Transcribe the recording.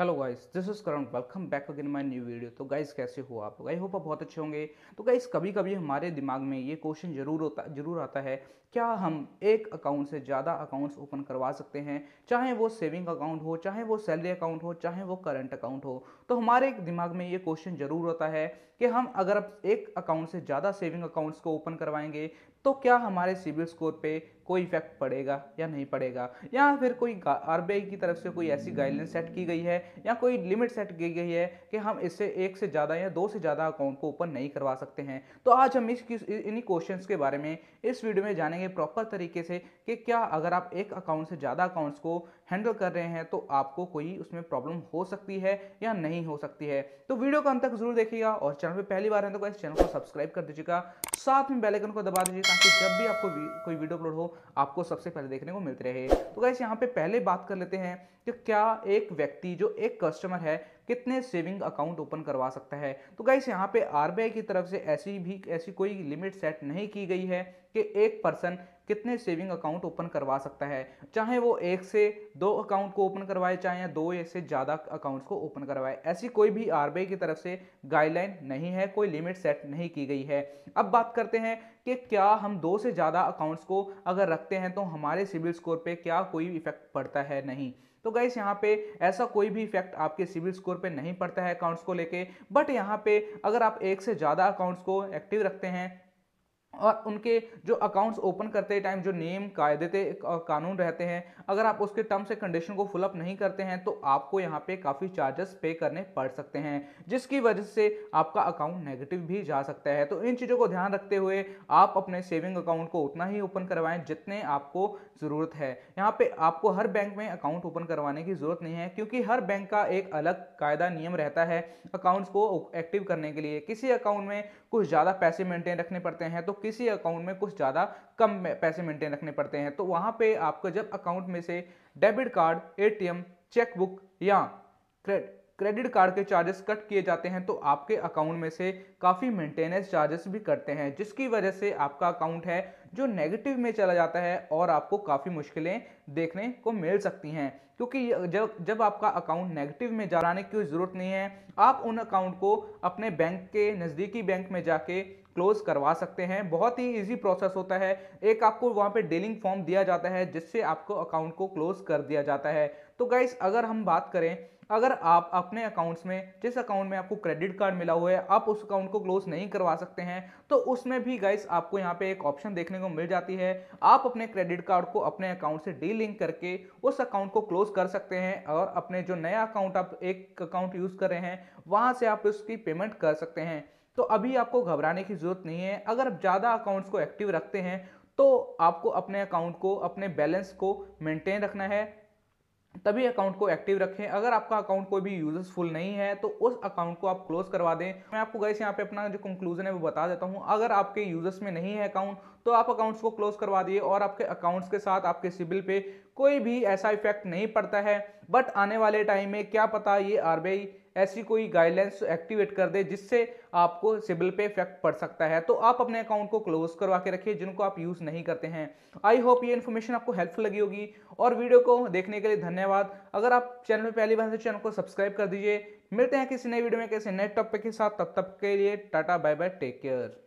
hello guys this is Karan welcome back again my new video तो guys कैसे हो आप आई होप आप बहुत अच्छे होंगे तो गाइस कभी कभी हमारे दिमाग में ये क्वेश्चन जरूर होता जरूर आता है क्या हम एक अकाउंट से ज़्यादा अकाउंट्स ओपन करवा सकते हैं चाहे वो सेविंग अकाउंट हो चाहे वो सैलरी अकाउंट हो चाहे वो करंट अकाउंट हो तो हमारे दिमाग में ये क्वेश्चन जरूर होता है कि हम अगर एक अकाउंट से ज़्यादा सेविंग अकाउंट्स को ओपन करवाएंगे तो क्या हमारे सिविल स्कोर पे कोई इफेक्ट पड़ेगा या नहीं पड़ेगा या फिर कोई आर की तरफ से कोई ऐसी गाइडलाइन सेट की गई है या कोई लिमिट सेट की गई है कि हम इससे एक से ज़्यादा या दो से ज़्यादा अकाउंट को ओपन नहीं करवा सकते हैं तो आज हम इस इन्हीं क्वेश्चंस के बारे में इस वीडियो में जानेंगे प्रॉपर तरीके से कि क्या अगर आप एक अकाउंट से ज़्यादा अकाउंट्स को हैंडल कर रहे हैं तो आपको कोई उसमें प्रॉब्लम हो सकती है या नहीं हो सकती है तो वीडियो को अंत तक जरूर देखिएगा और चैनल पर पहली बार है तो इस चैनल को सब्सक्राइब कर दीजिएगा साथ में आइकन को दबा दीजिए ताकि जब भी आपको वी, कोई वीडियो अपलोड हो आपको सबसे पहले देखने को मिलते रहे तो गैस यहाँ पे पहले बात कर लेते हैं कि क्या एक व्यक्ति जो एक कस्टमर है कितने सेविंग अकाउंट ओपन करवा सकता है तो गाइस यहाँ पे आरबीआई की तरफ से ऐसी भी ऐसी कोई लिमिट सेट नहीं की गई है कि एक पर्सन कितने सेविंग अकाउंट ओपन करवा सकता है चाहे वो एक से दो अकाउंट को ओपन करवाए चाहे या दो से ज़्यादा अकाउंट्स को ओपन करवाए ऐसी कोई भी आर की तरफ से गाइडलाइन नहीं है कोई लिमिट सेट नहीं की गई है अब बात करते हैं कि क्या हम दो से ज़्यादा अकाउंट्स को अगर रखते हैं तो हमारे सिविल स्कोर पर क्या कोई इफेक्ट पड़ता है नहीं तो गैस यहाँ पे ऐसा कोई भी इफेक्ट आपके सिविल स्कोर पे नहीं पड़ता है अकाउंट्स को लेके बट यहाँ पे अगर आप एक से ज़्यादा अकाउंट्स को एक्टिव रखते हैं और उनके जो अकाउंट्स ओपन करते टाइम जो नेम कायदे कानून रहते हैं अगर आप उसके टर्म्स एंड कंडीशन को फुलअप नहीं करते हैं तो आपको यहाँ पे काफ़ी चार्जेस पे करने पड़ सकते हैं जिसकी वजह से आपका अकाउंट नेगेटिव भी जा सकता है तो इन चीज़ों को ध्यान रखते हुए आप अपने सेविंग अकाउंट को उतना ही ओपन करवाएं जितने आपको ज़रूरत है यहाँ पर आपको हर बैंक में अकाउंट ओपन करवाने की ज़रूरत नहीं है क्योंकि हर बैंक का एक अलग कायदा नियम रहता है अकाउंट्स को एक्टिव करने के लिए किसी अकाउंट में कुछ ज़्यादा पैसे मेंटेन रखने पड़ते हैं तो किसी अकाउंट में कुछ ज़्यादा कम पैसे मेंटेन रखने पड़ते हैं तो वहाँ पे आपको जब अकाउंट में से डेबिट कार्ड एटीएम चेकबुक या क्रेडिट क्रेडिट कार्ड के चार्जेस कट किए जाते हैं तो आपके अकाउंट में से काफ़ी मेंटेनेंस चार्जेस भी करते हैं जिसकी वजह से आपका अकाउंट है जो नेगेटिव में चला जाता है और आपको काफ़ी मुश्किलें देखने को मिल सकती हैं क्योंकि जब जब आपका अकाउंट नेगेटिव में जाने की ज़रूरत नहीं है आप उन अकाउंट को अपने बैंक के नज़दीकी बैंक में जाके क्लोज करवा सकते हैं बहुत ही इजी प्रोसेस होता है एक आपको वहाँ पे डीलिंग फॉर्म दिया जाता है जिससे आपको अकाउंट को क्लोज कर दिया जाता है तो गाइस अगर हम बात करें अगर आप अपने अकाउंट्स में जिस अकाउंट में आपको क्रेडिट कार्ड मिला हुआ है आप उस अकाउंट को क्लोज नहीं करवा सकते हैं तो उसमें भी गाइस आपको यहाँ पे एक ऑप्शन देखने को मिल जाती है आप अपने क्रेडिट कार्ड को अपने अकाउंट से डी लिंक करके उस अकाउंट को क्लोज कर सकते हैं और अपने जो नया अकाउंट आप एक अकाउंट यूज़ कर रहे हैं वहाँ से आप उसकी पेमेंट कर सकते हैं तो अभी आपको घबराने की ज़रूरत नहीं है अगर आप ज़्यादा अकाउंट्स को एक्टिव रखते हैं तो आपको अपने अकाउंट को अपने बैलेंस को मेंटेन रखना है तभी अकाउंट को एक्टिव रखें अगर आपका अकाउंट कोई भी यूजर्सफुल नहीं है तो उस अकाउंट को आप क्लोज करवा दें मैं आपको गैस यहाँ पे अपना जो कंक्लूजन है वो बता देता हूँ अगर आपके यूजर्स में नहीं है अकाउंट तो आप अकाउंट्स को क्लोज करवा दिए और आपके अकाउंट्स के साथ आपके सिबिल पे कोई भी ऐसा इफेक्ट नहीं पड़ता है बट आने वाले टाइम में क्या पता ये आर ऐसी कोई गाइडलाइंस एक्टिवेट कर दे जिससे आपको सिबिल पे इफेक्ट पड़ सकता है तो आप अपने अकाउंट को क्लोज करवा के रखिए जिनको आप यूज़ नहीं करते हैं आई होप ये इन्फॉर्मेशन आपको हेल्पफुल लगी होगी और वीडियो को देखने के लिए धन्यवाद अगर आप चैनल में पहली बार से चैनल तो को सब्सक्राइब कर दीजिए मिलते हैं किसी नई वीडियो में किसी नए टॉपिक के साथ तब तक के लिए tata bye bye take care